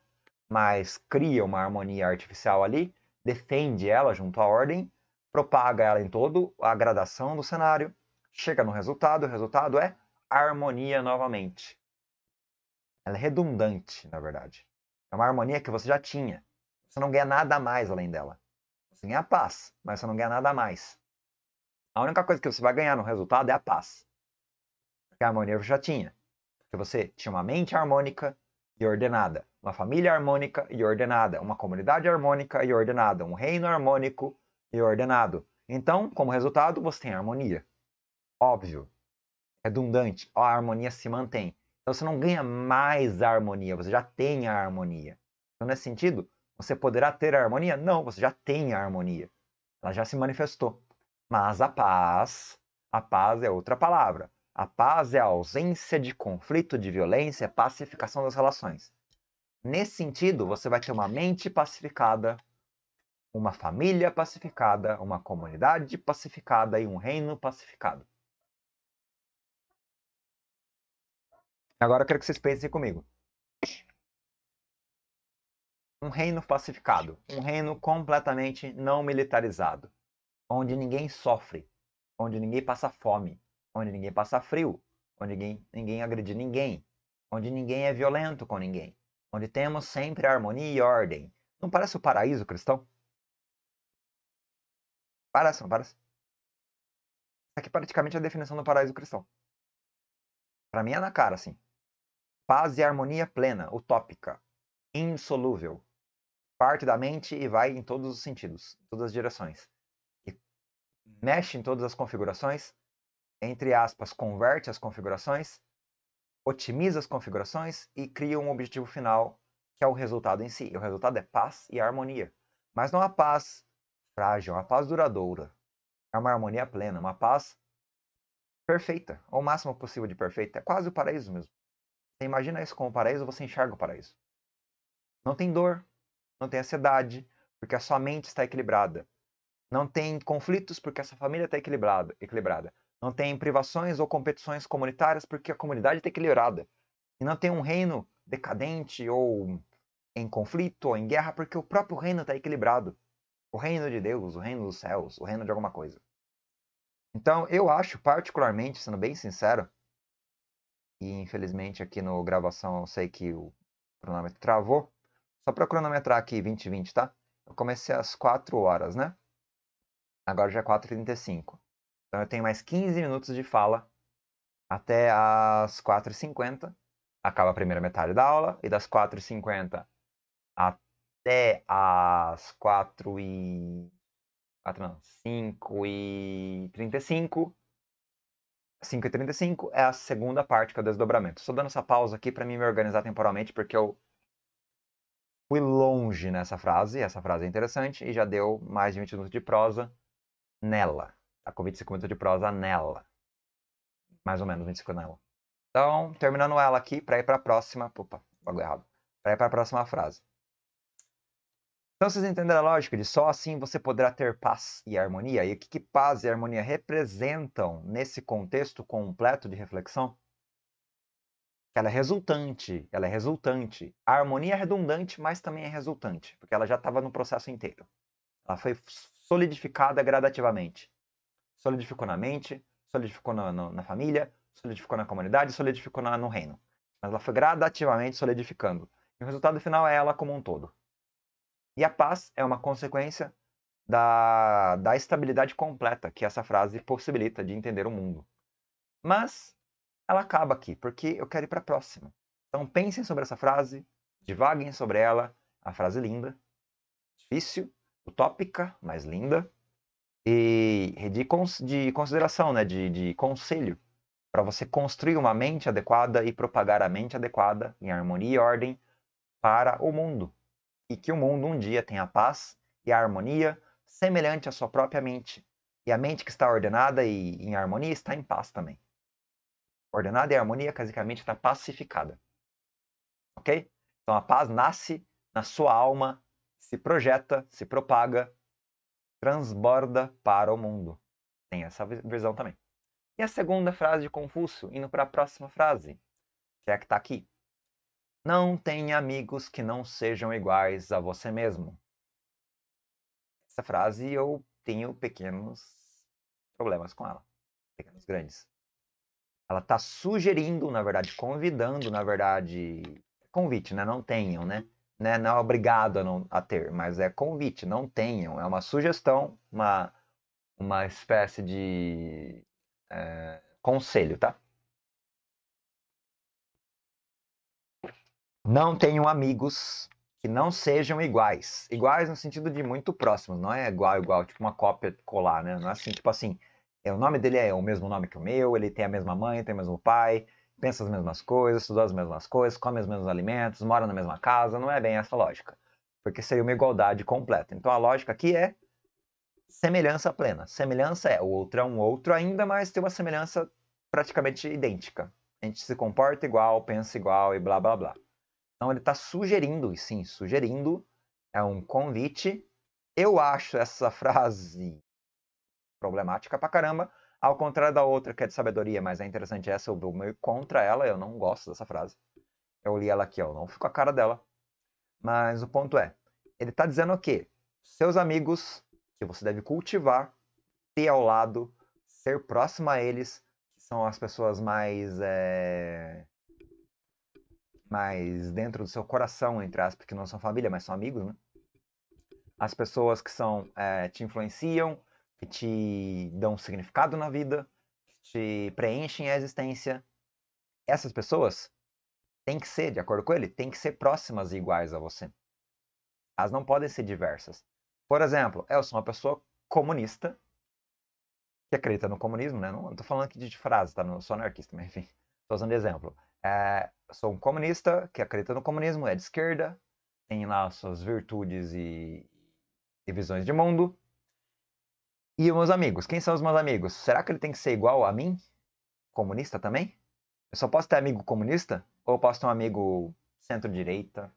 mas cria uma harmonia artificial ali, defende ela junto à ordem, propaga ela em todo a gradação do cenário, chega no resultado, o resultado é harmonia novamente. Ela é redundante, na verdade. É uma harmonia que você já tinha. Você não ganha nada mais além dela. Você ganha a paz, mas você não ganha nada mais. A única coisa que você vai ganhar no resultado é a paz. Porque a harmonia você já tinha. Porque você tinha uma mente harmônica e ordenada, uma família harmônica e ordenada, uma comunidade harmônica e ordenada, um reino harmônico e ordenado. Então, como resultado, você tem harmonia. Óbvio, é redundante, a harmonia se mantém. Então você não ganha mais a harmonia, você já tem a harmonia. Então, nesse sentido, você poderá ter a harmonia? Não, você já tem a harmonia. Ela já se manifestou. Mas a paz, a paz é outra palavra. A paz é a ausência de conflito, de violência, é pacificação das relações. Nesse sentido, você vai ter uma mente pacificada, uma família pacificada, uma comunidade pacificada e um reino pacificado. Agora eu quero que vocês pensem comigo. Um reino pacificado, um reino completamente não militarizado, onde ninguém sofre, onde ninguém passa fome, onde ninguém passa frio, onde ninguém, ninguém agride ninguém, onde ninguém é violento com ninguém, onde temos sempre harmonia e ordem. Não parece o paraíso cristão? Parece, não parece? aqui é praticamente é a definição do paraíso cristão. Pra mim é na cara, assim. Paz e harmonia plena, utópica, insolúvel. Parte da mente e vai em todos os sentidos, todas as direções. E mexe em todas as configurações, entre aspas, converte as configurações, otimiza as configurações e cria um objetivo final que é o resultado em si. E o resultado é paz e harmonia. Mas não a paz frágil, uma paz duradoura. É uma harmonia plena, uma paz perfeita, o máximo possível de perfeita. É quase o paraíso mesmo. Você imagina isso como o paraíso, você enxerga o paraíso. Não tem dor, não tem ansiedade, porque a sua mente está equilibrada. Não tem conflitos, porque a sua família está equilibrada, equilibrada. Não tem privações ou competições comunitárias, porque a comunidade está equilibrada. E não tem um reino decadente ou em conflito ou em guerra, porque o próprio reino está equilibrado. O reino de Deus, o reino dos céus, o reino de alguma coisa. Então, eu acho, particularmente, sendo bem sincero, e infelizmente aqui no gravação eu sei que o cronômetro travou. Só para cronometrar aqui 2020, tá? Eu comecei às 4 horas, né? Agora já é 4h35. Então eu tenho mais 15 minutos de fala até as 4h50. Acaba a primeira metade da aula. E das 4h50 até as 4 e 4 não, 5 e 35 5h35 é a segunda parte, que é o desdobramento. Estou dando essa pausa aqui para mim me organizar temporalmente, porque eu fui longe nessa frase, essa frase é interessante, e já deu mais de 20 minutos de prosa nela. A tá? 25 minutos de prosa nela. Mais ou menos 25 nela. Então, terminando ela aqui, para ir para a próxima. Opa, bagulho errado. Para ir para a próxima frase. Então vocês entenderam a lógica de só assim você poderá ter paz e harmonia? E o que, que paz e harmonia representam nesse contexto completo de reflexão? Ela é resultante, ela é resultante. A harmonia é redundante, mas também é resultante, porque ela já estava no processo inteiro. Ela foi solidificada gradativamente. Solidificou na mente, solidificou na, na, na família, solidificou na comunidade, solidificou na, no reino. Mas ela foi gradativamente solidificando. E o resultado final é ela como um todo. E a paz é uma consequência da, da estabilidade completa que essa frase possibilita de entender o mundo. Mas ela acaba aqui, porque eu quero ir para a próxima. Então pensem sobre essa frase, divaguem sobre ela, a frase linda, difícil, utópica, mas linda, e de, de consideração, né, de, de conselho, para você construir uma mente adequada e propagar a mente adequada em harmonia e ordem para o mundo e que o mundo um dia tenha paz e a harmonia semelhante à sua própria mente. E a mente que está ordenada e em harmonia está em paz também. Ordenada e harmonia, basicamente, está pacificada. Ok? Então a paz nasce na sua alma, se projeta, se propaga, transborda para o mundo. Tem essa visão também. E a segunda frase de Confúcio, indo para a próxima frase, que é a que está aqui. Não tenha amigos que não sejam iguais a você mesmo. Essa frase eu tenho pequenos problemas com ela, pequenos grandes. Ela está sugerindo, na verdade, convidando, na verdade, é convite, né? Não tenham, né? né? Não é obrigado a, não, a ter, mas é convite, não tenham. É uma sugestão, uma, uma espécie de é, conselho, tá? Não tenho amigos que não sejam iguais. Iguais no sentido de muito próximos, não é igual, igual, tipo uma cópia colar, né? Não é assim, tipo assim, é, o nome dele é o mesmo nome que o meu, ele tem a mesma mãe, tem o mesmo pai, pensa as mesmas coisas, estuda as mesmas coisas, come os mesmos alimentos, mora na mesma casa, não é bem essa lógica. Porque seria uma igualdade completa. Então a lógica aqui é semelhança plena. Semelhança é o outro é um outro ainda, mas tem uma semelhança praticamente idêntica. A gente se comporta igual, pensa igual e blá blá blá. Então ele está sugerindo, e sim, sugerindo, é um convite. Eu acho essa frase problemática pra caramba, ao contrário da outra que é de sabedoria, mas é interessante essa, eu vou meio contra ela, eu não gosto dessa frase. Eu li ela aqui, eu não fico a cara dela. Mas o ponto é, ele está dizendo o quê? Seus amigos, que você deve cultivar, ter ao lado, ser próximo a eles, que são as pessoas mais é, mas dentro do seu coração, entre aspas, que não são família, mas são amigos, né? As pessoas que são é, te influenciam, que te dão significado na vida, te preenchem a existência. Essas pessoas têm que ser, de acordo com ele, têm que ser próximas e iguais a você. Elas não podem ser diversas. Por exemplo, eu sou uma pessoa comunista que acredita no comunismo, né? Não, não tô falando aqui de frase, tá? Não sou anarquista, mas enfim, tô usando exemplo. É, sou um comunista que acredita no comunismo, é de esquerda, tem lá suas virtudes e, e visões de mundo. E os meus amigos, quem são os meus amigos? Será que ele tem que ser igual a mim? Comunista também? Eu só posso ter amigo comunista? Ou eu posso ter um amigo centro-direita,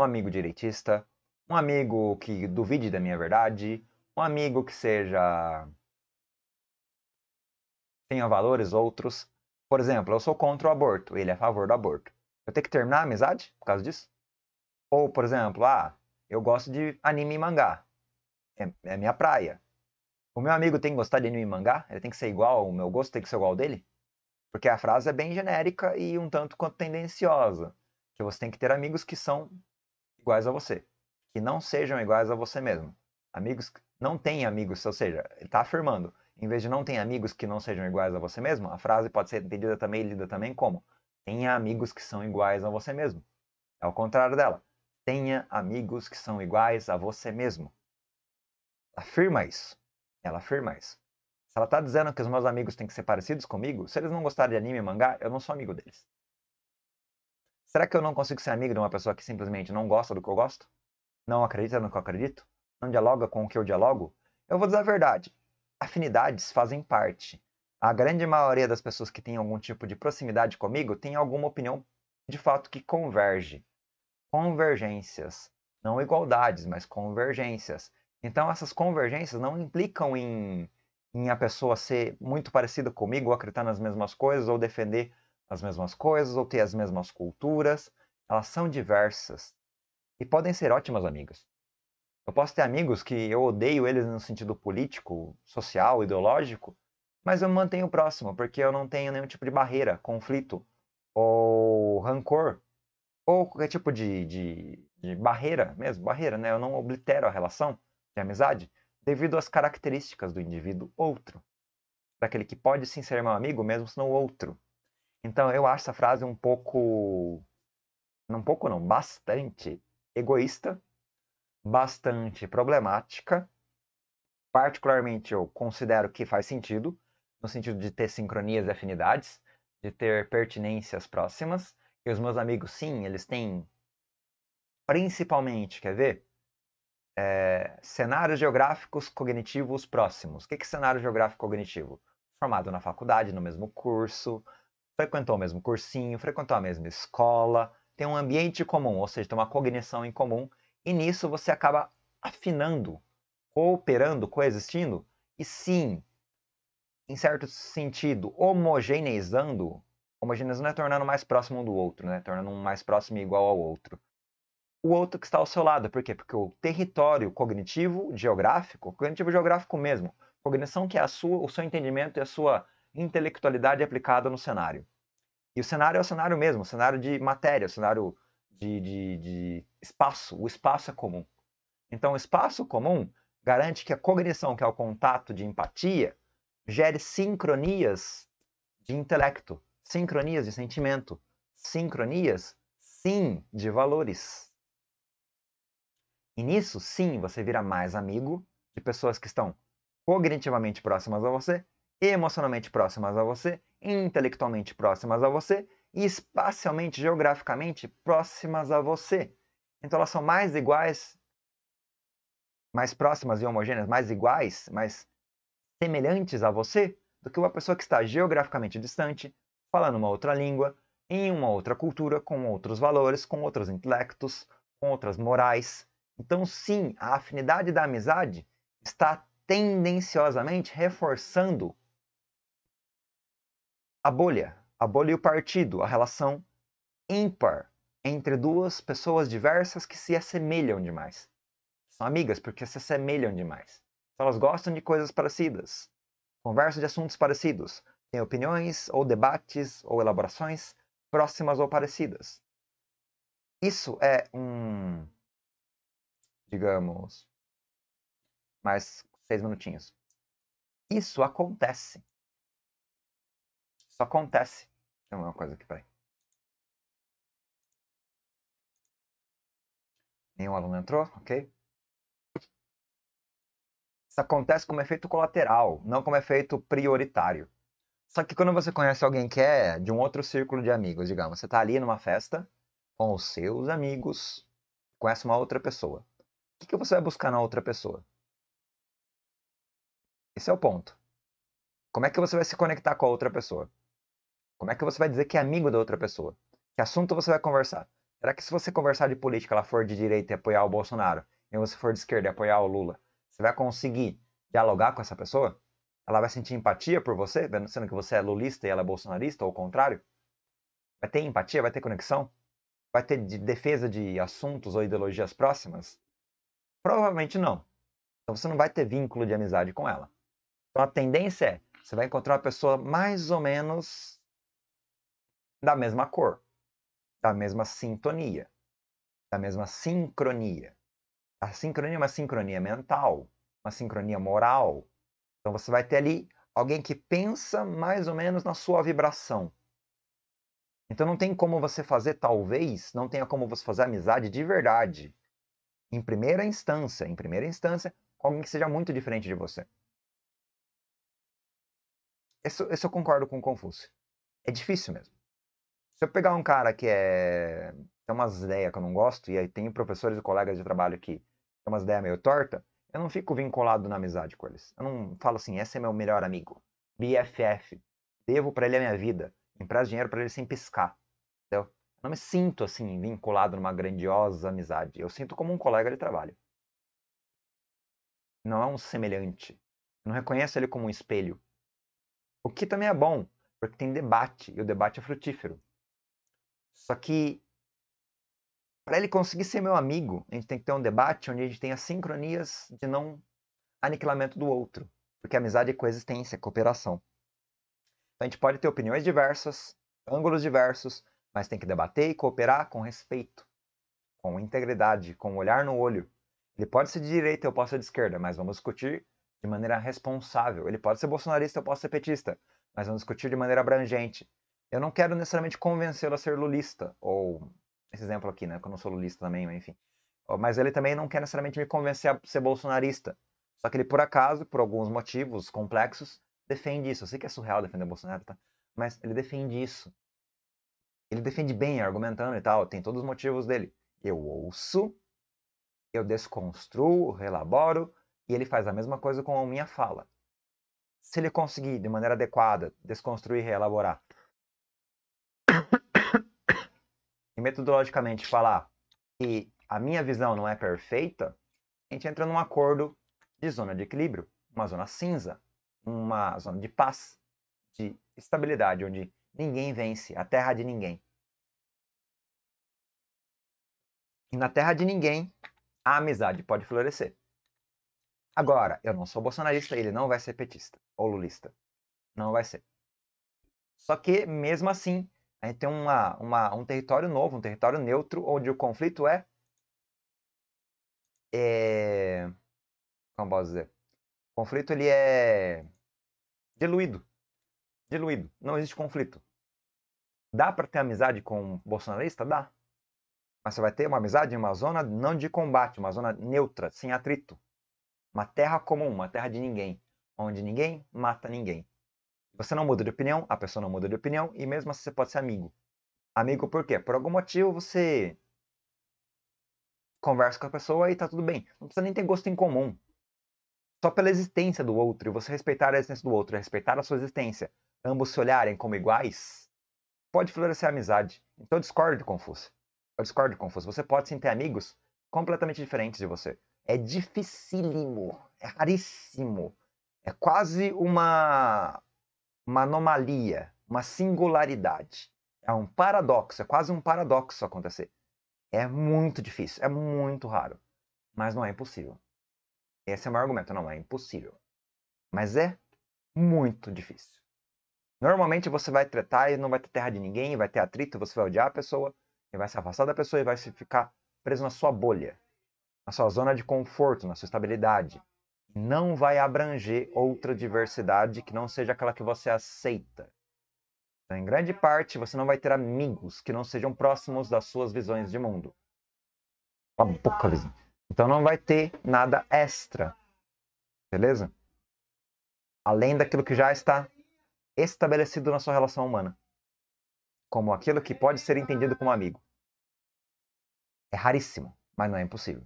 um amigo direitista, um amigo que duvide da minha verdade, um amigo que seja tenha valores outros. Por exemplo, eu sou contra o aborto, ele é a favor do aborto. Eu tenho que terminar a amizade por causa disso? Ou, por exemplo, ah, eu gosto de anime e mangá. É, é minha praia. O meu amigo tem que gostar de anime e mangá? Ele tem que ser igual, o meu gosto tem que ser igual ao dele? Porque a frase é bem genérica e um tanto quanto tendenciosa. Que você tem que ter amigos que são iguais a você. Que não sejam iguais a você mesmo. Amigos não têm amigos, ou seja, ele está afirmando. Em vez de não ter amigos que não sejam iguais a você mesmo, a frase pode ser entendida também lida também como tenha amigos que são iguais a você mesmo. É o contrário dela. Tenha amigos que são iguais a você mesmo. Afirma isso. Ela afirma isso. Se ela está dizendo que os meus amigos têm que ser parecidos comigo, se eles não gostarem de anime e mangá, eu não sou amigo deles. Será que eu não consigo ser amigo de uma pessoa que simplesmente não gosta do que eu gosto? Não acredita no que eu acredito? Não dialoga com o que eu dialogo? Eu vou dizer a verdade afinidades fazem parte. A grande maioria das pessoas que tem algum tipo de proximidade comigo tem alguma opinião de fato que converge. Convergências. Não igualdades, mas convergências. Então, essas convergências não implicam em, em a pessoa ser muito parecida comigo, ou acreditar nas mesmas coisas, ou defender as mesmas coisas, ou ter as mesmas culturas. Elas são diversas e podem ser ótimas amigas. Eu posso ter amigos que eu odeio eles no sentido político, social, ideológico, mas eu me mantenho próximo, porque eu não tenho nenhum tipo de barreira, conflito, ou rancor, ou qualquer tipo de, de, de barreira mesmo, barreira, né? Eu não oblitero a relação de amizade devido às características do indivíduo outro. Daquele que pode sim ser meu amigo, mesmo se não outro. Então eu acho essa frase um pouco. Um pouco não, bastante egoísta bastante problemática. Particularmente, eu considero que faz sentido, no sentido de ter sincronias e afinidades, de ter pertinências próximas. E os meus amigos, sim, eles têm, principalmente, quer ver? É, cenários geográficos cognitivos próximos. O que é cenário geográfico cognitivo? Formado na faculdade, no mesmo curso, frequentou o mesmo cursinho, frequentou a mesma escola, tem um ambiente comum, ou seja, tem uma cognição em comum e nisso você acaba afinando, cooperando, coexistindo e sim, em certo sentido, homogeneizando. Homogeneizando é tornando mais próximo um do outro, né? Tornando um mais próximo e igual ao outro. O outro que está ao seu lado, por quê? Porque o território cognitivo geográfico, cognitivo geográfico mesmo, cognição que é a sua, o seu entendimento e a sua intelectualidade aplicada no cenário. E o cenário é o cenário mesmo, o cenário de matéria, o cenário de, de, de espaço, o espaço é comum. Então, o espaço comum garante que a cognição, que é o contato de empatia, gere sincronias de intelecto, sincronias de sentimento, sincronias, sim, de valores. E nisso, sim, você vira mais amigo de pessoas que estão cognitivamente próximas a você, emocionalmente próximas a você, intelectualmente próximas a você e espacialmente, geograficamente próximas a você. Então elas são mais iguais, mais próximas e homogêneas, mais iguais, mais semelhantes a você do que uma pessoa que está geograficamente distante, falando uma outra língua, em uma outra cultura, com outros valores, com outros intelectos, com outras morais. Então, sim, a afinidade da amizade está tendenciosamente reforçando a bolha, a bolha e o partido, a relação ímpar entre duas pessoas diversas que se assemelham demais. São amigas porque se assemelham demais. Elas gostam de coisas parecidas, conversam de assuntos parecidos, têm opiniões ou debates ou elaborações próximas ou parecidas. Isso é um, digamos, mais seis minutinhos. Isso acontece. Isso acontece. Tem é uma coisa aqui, peraí. Nenhum aluno entrou? Ok. Isso acontece como efeito colateral, não como efeito prioritário. Só que quando você conhece alguém que é de um outro círculo de amigos, digamos, você está ali numa festa com os seus amigos, conhece uma outra pessoa. O que, que você vai buscar na outra pessoa? Esse é o ponto. Como é que você vai se conectar com a outra pessoa? Como é que você vai dizer que é amigo da outra pessoa? Que assunto você vai conversar? Será que se você conversar de política, ela for de direita e apoiar o Bolsonaro, e você for de esquerda e apoiar o Lula, você vai conseguir dialogar com essa pessoa? Ela vai sentir empatia por você, sendo que você é lulista e ela é bolsonarista, ou o contrário? Vai ter empatia? Vai ter conexão? Vai ter de defesa de assuntos ou ideologias próximas? Provavelmente não. Então você não vai ter vínculo de amizade com ela. Então a tendência é, você vai encontrar uma pessoa mais ou menos da mesma cor, da mesma sintonia, da mesma sincronia. A sincronia é uma sincronia mental, uma sincronia moral. Então você vai ter ali alguém que pensa mais ou menos na sua vibração. Então não tem como você fazer, talvez, não tenha como você fazer amizade de verdade, em primeira instância, em primeira instância, com alguém que seja muito diferente de você. Isso, isso eu concordo com o Confúcio. É difícil mesmo. Se eu pegar um cara que é tem umas ideias que eu não gosto, e aí tem professores e colegas de trabalho que tem umas ideias meio torta, eu não fico vinculado na amizade com eles. Eu não falo assim, esse é meu melhor amigo. BFF. Devo para ele a minha vida. Empresto dinheiro para ele sem piscar. Entendeu? Eu não me sinto assim, vinculado numa grandiosa amizade. Eu sinto como um colega de trabalho. Não é um semelhante. Eu não reconheço ele como um espelho. O que também é bom, porque tem debate, e o debate é frutífero. Só que para ele conseguir ser meu amigo, a gente tem que ter um debate onde a gente tenha sincronias de não aniquilamento do outro. Porque amizade é coexistência, é cooperação. Então a gente pode ter opiniões diversas, ângulos diversos, mas tem que debater e cooperar com respeito, com integridade, com olhar no olho. Ele pode ser de direita, eu posso ser de esquerda, mas vamos discutir de maneira responsável. Ele pode ser bolsonarista, eu posso ser petista, mas vamos discutir de maneira abrangente eu não quero necessariamente convencê-lo a ser lulista, ou esse exemplo aqui, né, que eu não sou lulista também, mas enfim. Mas ele também não quer necessariamente me convencer a ser bolsonarista. Só que ele, por acaso, por alguns motivos complexos, defende isso. Eu sei que é surreal defender Bolsonaro, tá? Mas ele defende isso. Ele defende bem, argumentando e tal, tem todos os motivos dele. Eu ouço, eu desconstruo, relaboro, e ele faz a mesma coisa com a minha fala. Se ele conseguir, de maneira adequada, desconstruir e reelaborar metodologicamente falar que a minha visão não é perfeita, a gente entra num acordo de zona de equilíbrio, uma zona cinza, uma zona de paz, de estabilidade, onde ninguém vence, a terra de ninguém. E na terra de ninguém, a amizade pode florescer. Agora, eu não sou bolsonarista, ele não vai ser petista ou lulista. Não vai ser. Só que, mesmo assim, a gente tem uma, uma, um território novo, um território neutro, onde o conflito é. é como posso dizer? O conflito ele é diluído. Diluído. Não existe conflito. Dá para ter amizade com um bolsonarista? Dá. Mas você vai ter uma amizade em uma zona não de combate, uma zona neutra, sem atrito. Uma terra comum, uma terra de ninguém, onde ninguém mata ninguém. Você não muda de opinião, a pessoa não muda de opinião e mesmo assim você pode ser amigo. Amigo por quê? Por algum motivo você conversa com a pessoa e tá tudo bem. Não precisa nem ter gosto em comum. Só pela existência do outro e você respeitar a existência do outro, respeitar a sua existência, ambos se olharem como iguais, pode florescer a amizade. Então eu discordo de Confúcio. Eu discordo de Confúcio. Você pode sim ter amigos completamente diferentes de você. É dificílimo, é raríssimo. É quase uma uma anomalia, uma singularidade. É um paradoxo, é quase um paradoxo acontecer. É muito difícil, é muito raro, mas não é impossível. Esse é o meu argumento, não é impossível, mas é muito difícil. Normalmente você vai tretar e não vai ter terra de ninguém, vai ter atrito, você vai odiar a pessoa, e vai se afastar da pessoa e vai ficar preso na sua bolha, na sua zona de conforto, na sua estabilidade não vai abranger outra diversidade que não seja aquela que você aceita. Então, em grande parte, você não vai ter amigos que não sejam próximos das suas visões de mundo. Então não vai ter nada extra. Beleza? Além daquilo que já está estabelecido na sua relação humana. Como aquilo que pode ser entendido como amigo. É raríssimo, mas não é impossível.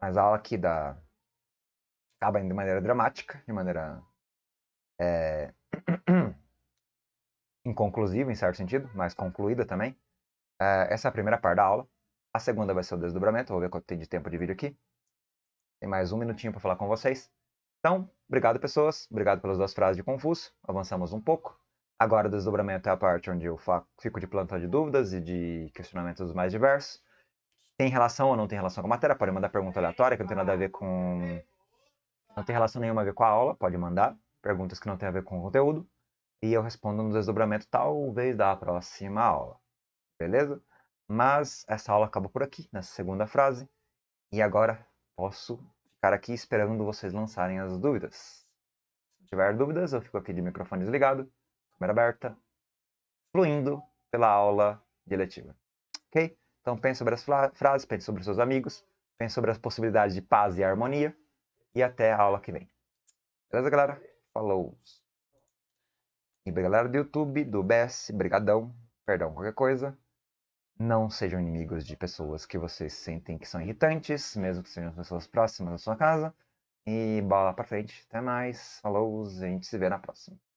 Mas a aula aqui da acaba de maneira dramática, de maneira é, inconclusiva em certo sentido, mas concluída também. É, essa é a primeira parte da aula. A segunda vai ser o desdobramento, vou ver quanto tem de tempo de vídeo aqui. Tem mais um minutinho para falar com vocês. Então, obrigado pessoas, obrigado pelas duas frases de Confúcio, avançamos um pouco. Agora o desdobramento é a parte onde eu fico de planta de dúvidas e de questionamentos mais diversos. Tem relação ou não tem relação com a matéria? Pode mandar pergunta aleatória que não tem nada a ver com não tem relação nenhuma a ver com a aula, pode mandar. Perguntas que não tem a ver com o conteúdo. E eu respondo no desdobramento talvez da próxima aula. Beleza? Mas essa aula acaba por aqui, nessa segunda frase. E agora posso ficar aqui esperando vocês lançarem as dúvidas. Se tiver dúvidas, eu fico aqui de microfone desligado, câmera aberta, fluindo pela aula de Ok? Então pense sobre as frases, pense sobre seus amigos, pense sobre as possibilidades de paz e harmonia e até a aula que vem. Beleza, galera? Falou! E galera do YouTube, do BS, brigadão, perdão qualquer coisa. Não sejam inimigos de pessoas que vocês sentem que são irritantes, mesmo que sejam pessoas próximas da sua casa. E bola pra frente, até mais, falou, a gente se vê na próxima.